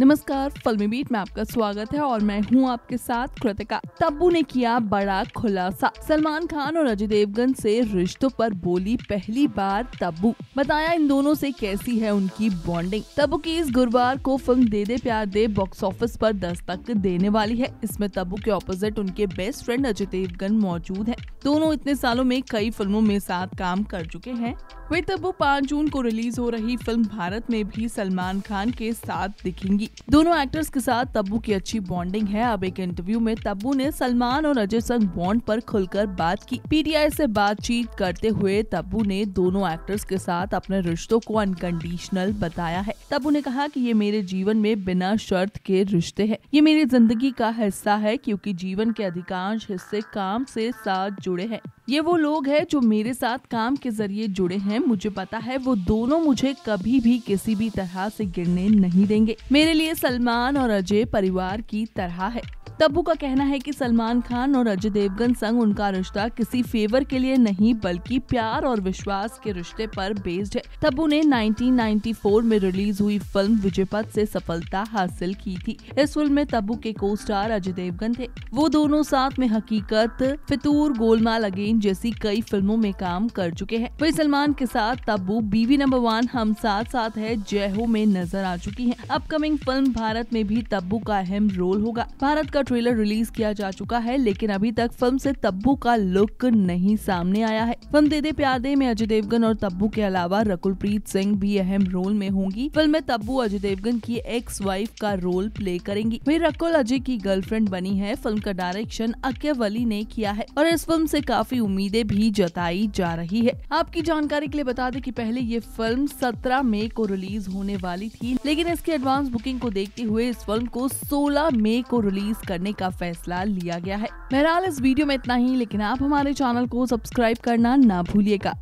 नमस्कार फिल्मी बीट में आपका स्वागत है और मैं हूं आपके साथ कृतिका तब्बू ने किया बड़ा खुलासा सलमान खान और अजय देवगन से रिश्तों पर बोली पहली बार तब्बू बताया इन दोनों से कैसी है उनकी बॉन्डिंग तब्बू की इस गुरुवार को फिल्म दे दे प्यार दे बॉक्स ऑफिस पर दस्तक देने वाली है इसमें तब्बू के ऑपोजिट उनके बेस्ट फ्रेंड अजय देवगन मौजूद है दोनों इतने सालों में कई फिल्मों में साथ काम कर चुके हैं वे तब पाँच जून को रिलीज हो रही फिल्म भारत में भी सलमान खान के साथ दिखेंगी दोनों एक्टर्स के साथ तब्बू की अच्छी बॉन्डिंग है अब एक इंटरव्यू में तब्बू ने सलमान और अजय संग बॉन्ड पर खुलकर बात की पीटीआई से बातचीत करते हुए तब्बू ने दोनों एक्टर्स के साथ अपने रिश्तों को अनकंडीशनल बताया है तब्बू ने कहा की ये मेरे जीवन में बिना शर्त के रिश्ते है ये मेरी जिंदगी का हिस्सा है क्यूँकी जीवन के अधिकांश हिस्से काम ऐसी साथ जुड़े हैं ये वो लोग हैं जो मेरे साथ काम के जरिए जुड़े हैं मुझे पता है वो दोनों मुझे कभी भी किसी भी तरह से गिरने नहीं देंगे मेरे लिए सलमान और अजय परिवार की तरह है तब्बू का कहना है कि सलमान खान और अजय देवगन संग उनका रिश्ता किसी फेवर के लिए नहीं बल्कि प्यार और विश्वास के रिश्ते पर बेस्ड है तब्बू ने 1994 में रिलीज हुई फिल्म विजयपथ से सफलता हासिल की थी इस फिल्म में तब्बू के को स्टार अजय देवगन थे वो दोनों साथ में हकीकत फितूर गोलमाल अगेन जैसी कई फिल्मों में काम कर चुके हैं वही सलमान के साथ तब्बू बीवी नंबर वन हम साथ साथ है जय हो में नजर आ चुकी है अपकमिंग फिल्म भारत में भी तब्बू का अहम रोल होगा भारत का ट्रेलर रिलीज किया जा चुका है लेकिन अभी तक फिल्म से तब्बू का लुक नहीं सामने आया है फिल्म दे दे प्यार दे में अजय देवगन और तब्बू के अलावा रकुलप्रीत सिंह भी अहम रोल में होंगी फिल्म में तब्बू अजय देवगन की एक्स वाइफ का रोल प्ले करेंगी वही रकुल अजय की गर्लफ्रेंड बनी है फिल्म का डायरेक्शन अके अली ने किया है और इस फिल्म से काफी उम्मीदें भी जताई जा रही है आपकी जानकारी के लिए बता दें कि पहले ये फिल्म 17 मई को रिलीज होने वाली थी लेकिन इसके एडवांस बुकिंग को देखते हुए इस फिल्म को 16 मई को रिलीज कर करने का फैसला लिया गया है बहरहाल इस वीडियो में इतना ही लेकिन आप हमारे चैनल को सब्सक्राइब करना ना भूलिएगा